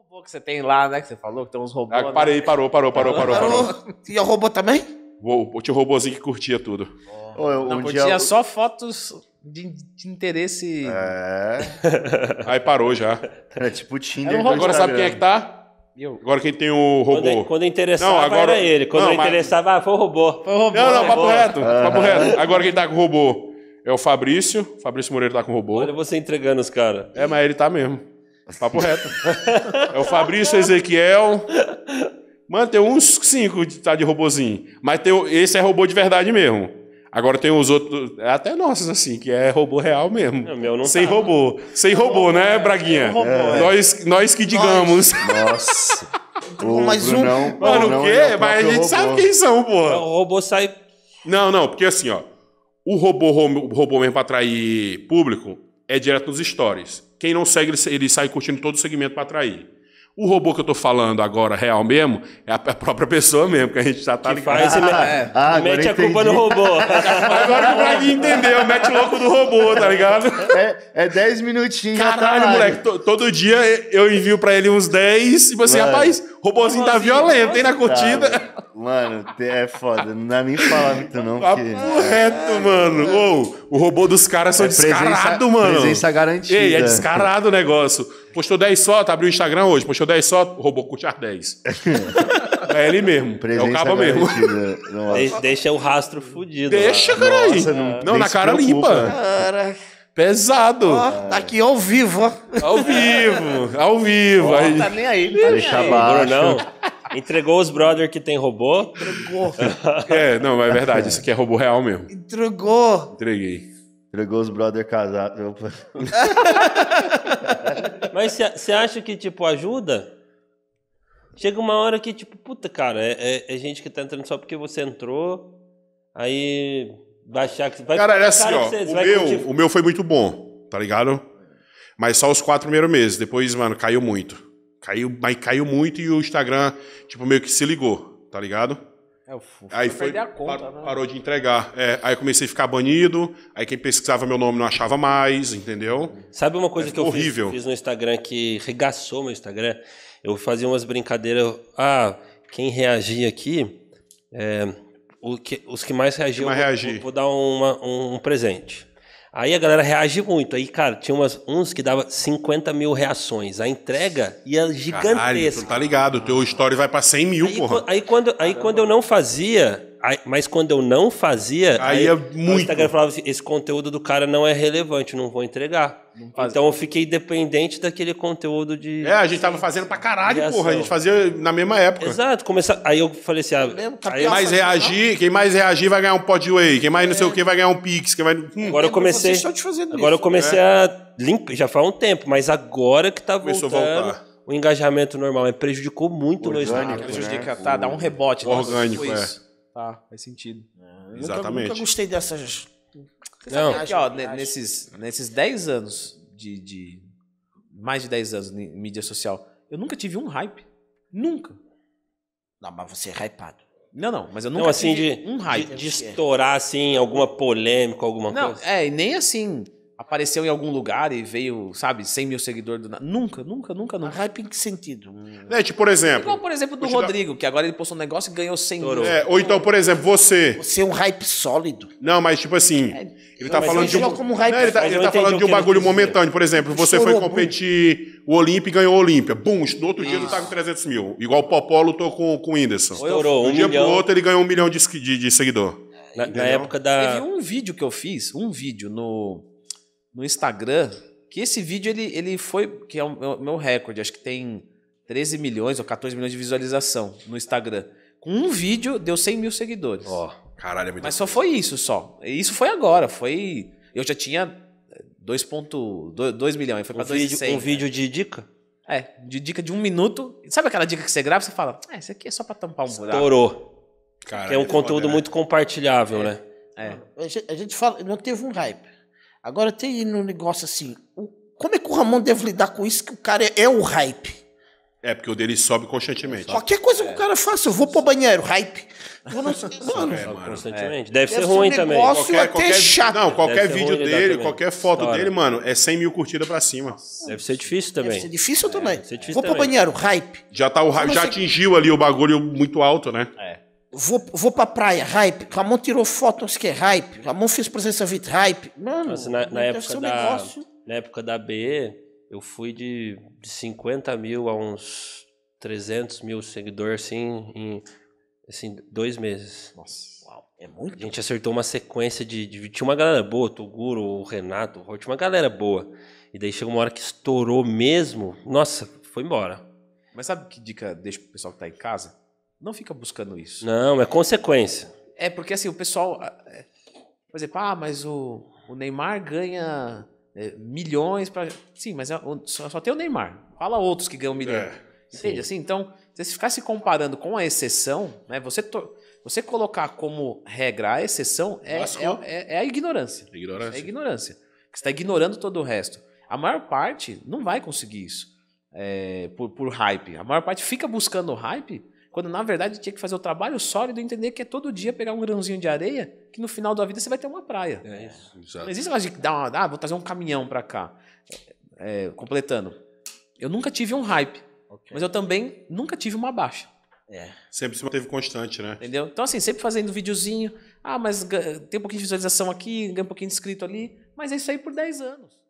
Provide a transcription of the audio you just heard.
robô que você tem lá, né? Que você falou que tem uns robôs. Ah, né? parei, né? parou, parou, parou, parou, parou, parou. E o robô também? Uou, tinha um robôzinho que curtia tudo. Oh. Oh, eu, um só fotos de, de, interesse. É. Aí parou já. É tipo o Tinder. um agora sabe quem é que tá? Eu. Agora quem tem o robô. Quando, quando interessava não, agora... era ele. Quando não, mas... interessava, ah, foi o robô. Foi o robô. Não, não, né? papo robô. reto. Ah. Papo reto. Agora quem tá com o robô é o Fabrício. Fabrício Moreira tá com o robô. Olha você entregando os caras. É, mas ele tá mesmo. Papo reto. É o Fabrício Ezequiel. Mano, tem uns cinco de, tá, de robozinho. Mas tem, esse é robô de verdade mesmo. Agora tem os outros, é até nossos, assim, que é robô real mesmo. Sem tá. robô. Sem robô, né, é Braguinha? É, robô, é. Nós, nós que digamos. Nossa. mais um. Não, Mano, o é quê? É o Mas a gente robô. sabe quem são, porra. O robô sai. Não, não, porque assim, ó. O robô, robô mesmo pra atrair público é direto nos stories. Quem não segue, ele sai curtindo todo o segmento para atrair. O robô que eu estou falando agora, real mesmo, é, é a própria pessoa mesmo, que a gente já tá que ligado. Faz é, ah, mete a culpa no robô. agora que o Braguinho entendeu, mete louco do robô, tá ligado? É 10 é minutinhos. Tá Caralho, moleque, todo dia eu envio para ele uns 10 e você, é. rapaz, Robozinho tá violento, hein, na curtida. Tá, mano, é foda. Não dá nem falar muito, não. Papo que... reto, é, mano. Ou, o robô dos caras são é descarado, presença, mano. Presença garantida. Ei, é descarado o negócio. Postou 10 só, abriu o Instagram hoje. Postou 10 só, robô curte 10. É ele mesmo. Presença é o cabo mesmo. Deixa, o rastro fudido. Deixa, cara aí. Não, não na cara limpa. Caraca. Pesado. Ó, tá aqui ao vivo, ó. Ao vivo, ao vivo. Ó, aí. Tá nem aí, tá Deixa aí. Não entregou os brother que tem robô. Entregou. é, não, mas é verdade. Isso aqui é robô real mesmo. Entregou. Entreguei. Entregou os brother casados. Mas você acha que, tipo, ajuda? Chega uma hora que, tipo, puta, cara, é, é, é gente que tá entrando só porque você entrou. Aí baixar. Vai cara, é assim, ó. o, meu, o meu foi muito bom, tá ligado? Mas só os quatro primeiros meses. Depois, mano, caiu muito. Caiu, mas caiu muito e o Instagram, tipo, meio que se ligou, tá ligado? É, o aí foi, a conta, parou, né? parou de entregar. É, aí comecei a ficar banido, aí quem pesquisava meu nome não achava mais, entendeu? Sabe uma coisa é, que eu horrível. Fiz, fiz no Instagram que regaçou meu Instagram? Eu fazia umas brincadeiras. Ah, quem reagia aqui é, que, os que mais reagiam, eu mais Vou, vou, dar uma, um, um, presente. Aí a galera reage muito. Aí, cara, tinha umas, uns que dava 50 mil reações. A entrega ia gigantesca. Caralho, tu tá ligado, o teu story vai pra 100 mil, aí, porra. Aí, quando, aí quando eu não fazia, mas quando eu não fazia, aí, aí é muito. o Instagram falava assim, esse conteúdo do cara não é relevante, não vou entregar. Não então eu fiquei dependente daquele conteúdo de. É, a gente tava fazendo pra caralho, porra. A gente fazia na mesma época. Exato, começa... aí eu falei assim: ah, lembro, tá aí quem mais reagir, não. quem mais reagir vai ganhar um podway, quem mais é. não sei o é. que vai ganhar um Pix, quem vai. Hum, agora eu comecei. agora isso, eu comecei é. a limpar, já faz um tempo, mas agora que tá voltando. Começou a voltar o engajamento normal. prejudicou muito o meu Instagram. Prejudica, né? né? tá, dá um rebote. Orgânico, é. Tá, faz sentido. É, Exatamente. Nunca, nunca gostei dessas. Não, viagem, ó, nesses, nesses 10 anos de, de. Mais de 10 anos em mídia social, eu nunca tive um hype. Nunca. Não, mas você é hypado. Não, não, mas eu nunca não, assim, tive de, um hype. De, de estourar, assim, alguma polêmica, alguma não, coisa. É, nem assim apareceu em algum lugar e veio, sabe, 100 mil seguidores do nada. Nunca, nunca, nunca, nunca. Hype em que sentido? Hum. É, tipo, por exemplo. Igual, por exemplo, do Rodrigo, dar... que agora ele postou um negócio e ganhou 100 mil. É, ou então, por exemplo, você. Você é um hype sólido. Não, mas tipo assim. É, ele tá falando de um. ele tá, tá falando de um bagulho momentâneo. Por exemplo, você foi competir o Olímpia e ganhou o Olímpia. Bum, no outro Isso. dia ele tá com 300 mil. Igual o Popó lutou com, com o Whindersson. Estourou, um, um dia milhão. pro outro ele ganhou um milhão de, de, de seguidor. Na, na época da. Teve um vídeo que eu fiz, um vídeo no no Instagram que esse vídeo ele, ele foi, que é o meu, meu recorde, acho que tem 13 milhões ou 14 milhões de visualização no Instagram. Com um vídeo deu 100 mil seguidores. Ó, oh, caralho, é muito Mas só foi isso só. Isso foi agora, foi. Eu já tinha 2,2 milhões, foi um pra 2,1 vídeo, Um vídeo né? de dica? É, de dica de um minuto. Sabe aquela dica que você grava e você fala, ah, isso aqui é só pra tampar um buraco. Estourou. Caralho, é um é conteúdo né? muito compartilhável, é. né? É. a gente fala, não teve um hype. Agora tem no um negócio assim, como é que o Ramon deve lidar com isso que o cara é, é o hype? É, porque o dele sobe constantemente. Qualquer coisa é. que o é. cara faça, eu vou pro banheiro, hype. Vou no... mano, é, mano. Constantemente. Deve, deve é, ser, ruim um também. Qualquer, qualquer, chato. Não, qualquer vídeo dele, qualquer foto História. dele, mano, é 100 mil curtidas pra cima. Deve ser difícil também. Deve ser difícil também. É, ser difícil vou também. pro banheiro, hype. Já, tá o, já atingiu ali o bagulho muito alto, né? É. Vou, vou pra praia, hype. Ramon tirou foto, não sei que, hype. Ramon fez presença VIP, hype. Mano, Mas na, na época da, negócio. na época da B, eu fui de, de 50 mil a uns 300 mil seguidores, assim, em assim, dois meses. Nossa. É muito. A gente acertou uma sequência de, de. Tinha uma galera boa, o Toguro, o Renato, o tinha uma galera boa. E daí chegou uma hora que estourou mesmo. Nossa, foi embora. Mas sabe que dica deixa pro pessoal que tá em casa? não fica buscando isso. Não, é consequência. É, porque assim, o pessoal. Ah, é, por exemplo, ah, mas o, o Neymar ganha é, milhões para. Sim, mas é, só, só, tem o Neymar. Fala outros que ganham milhões. É, Assim, então, se você ficar se comparando com a exceção, né, você, to... você colocar como regra a exceção é, é, é, é, a ignorância. É ignorância. É a ignorância. Você está ignorando todo o resto. A maior parte não vai conseguir isso por, por hype. A maior parte fica buscando hype quando na verdade tinha que fazer o trabalho sólido e entender que é todo dia pegar um grãozinho de areia, que no final da vida você vai ter uma praia. É isso, exato. Não existe negócio de dar uma, ah, vou trazer um caminhão para cá. É, completando. Eu nunca tive um hype, okay. mas eu também nunca tive uma baixa. É. Sempre se manteve constante, né? Entendeu? Então, assim, sempre fazendo videozinho. Ah, mas tem um pouquinho de visualização aqui, ganha um pouquinho de inscrito ali. Mas é isso aí por 10 anos.